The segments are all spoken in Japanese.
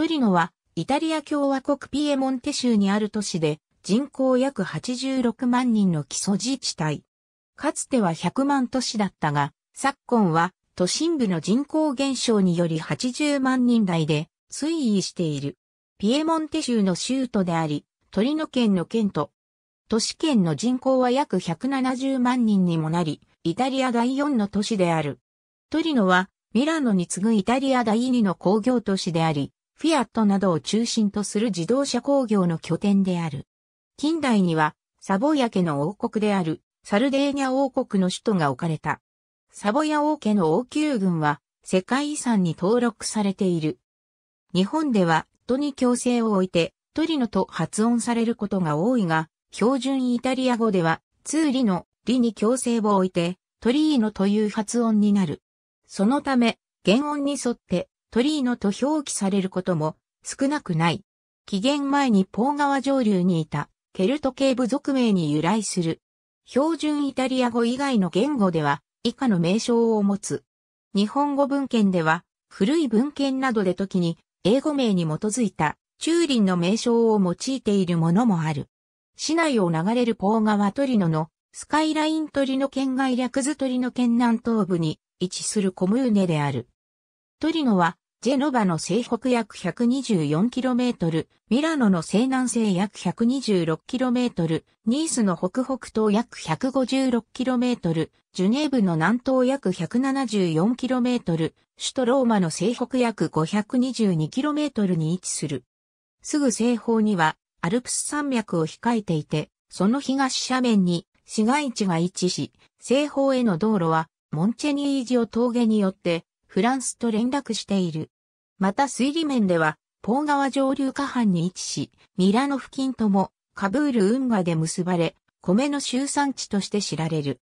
トリノは、イタリア共和国ピエモンテ州にある都市で、人口約86万人の基礎自治体。かつては100万都市だったが、昨今は都心部の人口減少により80万人台で推移している。ピエモンテ州の州都であり、トリノ県の県都。都市圏の人口は約170万人にもなり、イタリア第4の都市である。トリノはミラノに次ぐイタリア第2の工業都市であり、フィアットなどを中心とする自動車工業の拠点である。近代には、サボヤ家の王国である、サルデーニャ王国の首都が置かれた。サボヤ王家の王宮軍は、世界遺産に登録されている。日本では、トに強制を置いて、トリノと発音されることが多いが、標準イタリア語では、ツーリノ、リに強制を置いて、トリーノという発音になる。そのため、原音に沿って、鳥居のと表記されることも少なくない。紀元前にポー川上流にいたケルト系部族名に由来する。標準イタリア語以外の言語では以下の名称を持つ。日本語文献では古い文献などで時に英語名に基づいた中林の名称を用いているものもある。市内を流れるポー川トリノのスカイライントリノ県外略図トリノ県南東部に位置するコムーネである。トリノは、ジェノバの西北約 124km、ミラノの西南西約 126km、ニースの北北東約 156km、ジュネーブの南東約 174km、首都ローマの西北約 522km に位置する。すぐ西方にはアルプス山脈を控えていて、その東斜面に市街地が位置し、西方への道路はモンチェニージオ峠によってフランスと連絡している。また水利面では、ポー川上流下半に位置し、ミラノ付近とも、カブール運河で結ばれ、米の集産地として知られる。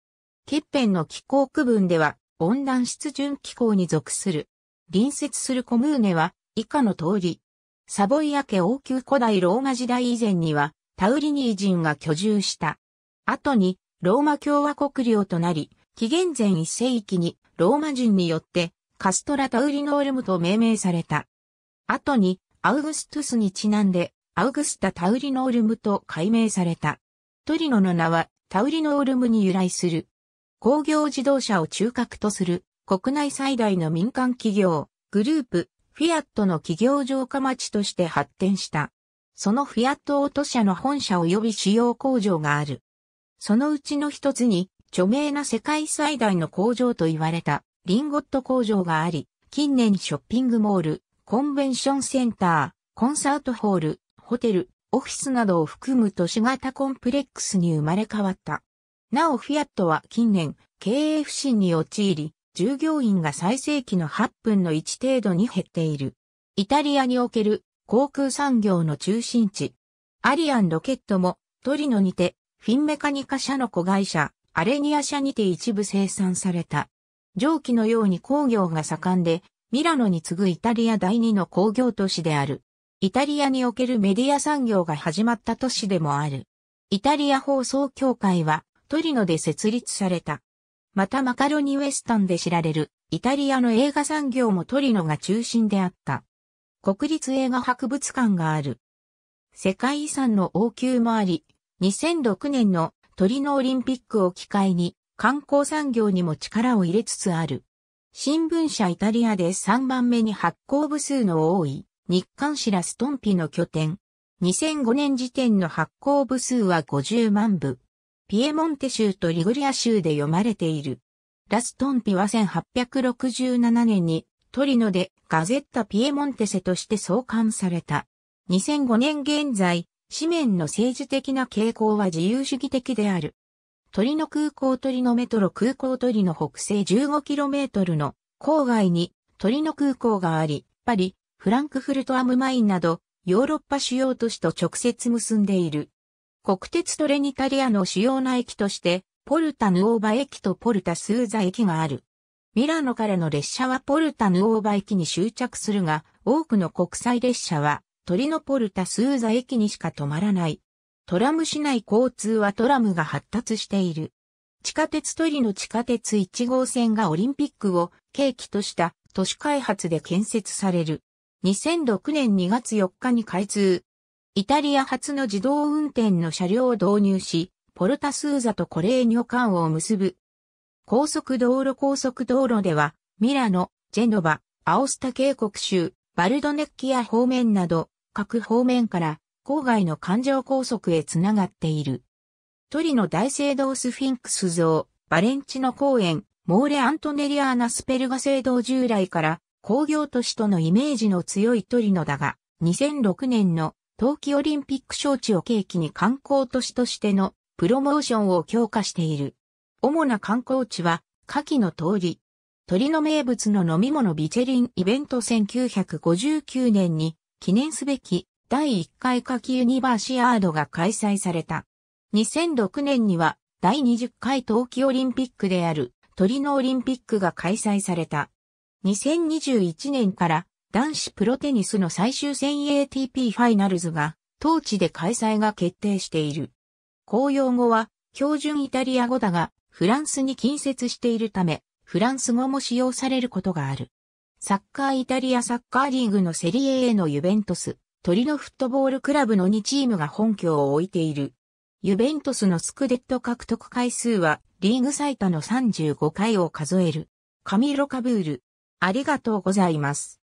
欠片の気候区分では、温暖湿潤気候に属する。隣接するコムーネは、以下の通り。サボイア家王宮古代ローマ時代以前には、タウリニー人が居住した。後に、ローマ共和国領となり、紀元前一世紀にローマ人によってカストラタウリノールムと命名された。後に、アウグストゥスにちなんで、アウグスタ・タウリノールムと改名された。トリノの名は、タウリノールムに由来する。工業自動車を中核とする、国内最大の民間企業、グループ、フィアットの企業城下町として発展した。そのフィアットオート社の本社及び主要工場がある。そのうちの一つに、著名な世界最大の工場と言われた、リンゴット工場があり、近年ショッピングモール、コンベンションセンター、コンサートホール、ホテル、オフィスなどを含む都市型コンプレックスに生まれ変わった。なおフィアットは近年、経営不振に陥り、従業員が最盛期の8分の1程度に減っている。イタリアにおける航空産業の中心地。アリアンロケットもトリノにて、フィンメカニカ社の子会社、アレニア社にて一部生産された。上記のように工業が盛んで、ミラノに次ぐイタリア第二の工業都市である。イタリアにおけるメディア産業が始まった都市でもある。イタリア放送協会はトリノで設立された。またマカロニウエスタンで知られるイタリアの映画産業もトリノが中心であった。国立映画博物館がある。世界遺産の王宮もあり、2006年のトリノオリンピックを機会に観光産業にも力を入れつつある。新聞社イタリアで3番目に発行部数の多い日刊シラストンピの拠点。2005年時点の発行部数は50万部。ピエモンテ州とリグリア州で読まれている。ラストンピは1867年にトリノでガゼッタ・ピエモンテセとして創刊された。2005年現在、紙面の政治的な傾向は自由主義的である。鳥の空港鳥のメトロ空港鳥の北西 15km の郊外に鳥の空港があり、パリ、フランクフルトアムマインなどヨーロッパ主要都市と直接結んでいる。国鉄トレニタリアの主要な駅として、ポルタヌオーバ駅とポルタスーザ駅がある。ミラノからの列車はポルタヌオーバ駅に終着するが、多くの国際列車は、鳥のポルタスーザ駅にしか止まらない。トラム市内交通はトラムが発達している。地下鉄トリの地下鉄1号線がオリンピックを契機とした都市開発で建設される。2006年2月4日に開通。イタリア初の自動運転の車両を導入し、ポルタスーザとコレーニョ間を結ぶ。高速道路高速道路では、ミラノ、ジェノバ、アオスタ渓谷州、バルドネッキア方面など、各方面から郊外の環状高速へつながっている。トリの大聖堂スフィンクス像、バレンチの公園、モーレ・アントネリアーナ・スペルガ聖堂従来から工業都市とのイメージの強いトリノだが、2006年の冬季オリンピック招致を契機に観光都市としてのプロモーションを強化している。主な観光地は、下記の通り。鳥の名物の飲み物ビチェリンイベント1959年に記念すべき第1回夏季ユニバーシアードが開催された。2006年には第20回冬季オリンピックであるトリノオリンピックが開催された。2021年から男子プロテニスの最終戦 ATP ファイナルズが当地で開催が決定している。公用語は標準イタリア語だがフランスに近接しているためフランス語も使用されることがある。サッカーイタリアサッカーリーグのセリエ A のユベントス、鳥のフットボールクラブの2チームが本拠を置いている。ユベントスのスクデット獲得回数はリーグ最多の35回を数える。カミロ・カブール。ありがとうございます。